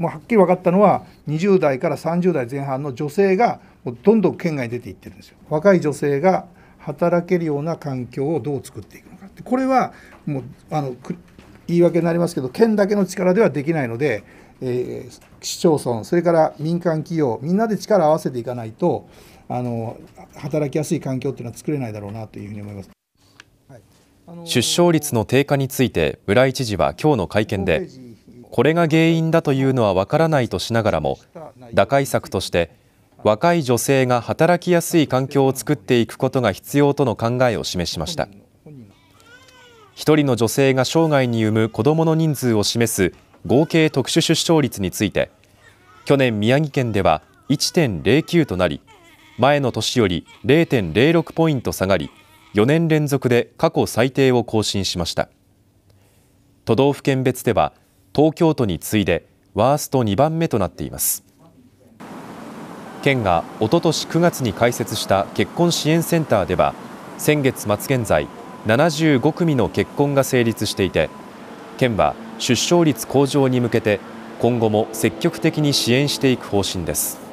もうはっきり分かったのは20代から30代前半の女性がもうどんどん県外に出ていってるんですよ。若い女性が働けるような環境をどう作っていくのかこれはもうあの言い訳になりますけど県だけの力ではできないので、えー、市町村それから民間企業みんなで力を合わせていかないとあの働きやすい環境っていうのは作れないだろうなというふうに思います。出生率の低下について村井知事は今日の会見でこれが原因だというのはわからないとしながらも打開策として若い女性が働きやすい環境を作っていくことが必要との考えを示しました1人の女性が生涯に産む子どもの人数を示す合計特殊出生率について去年宮城県では1.09となり前の年より0.06ポイント下がり4年連続で過去最低を更新しました都道府県別では東京都に次いでワースト2番目となっています県がおととし9月に開設した結婚支援センターでは先月末現在75組の結婚が成立していて県は出生率向上に向けて今後も積極的に支援していく方針です。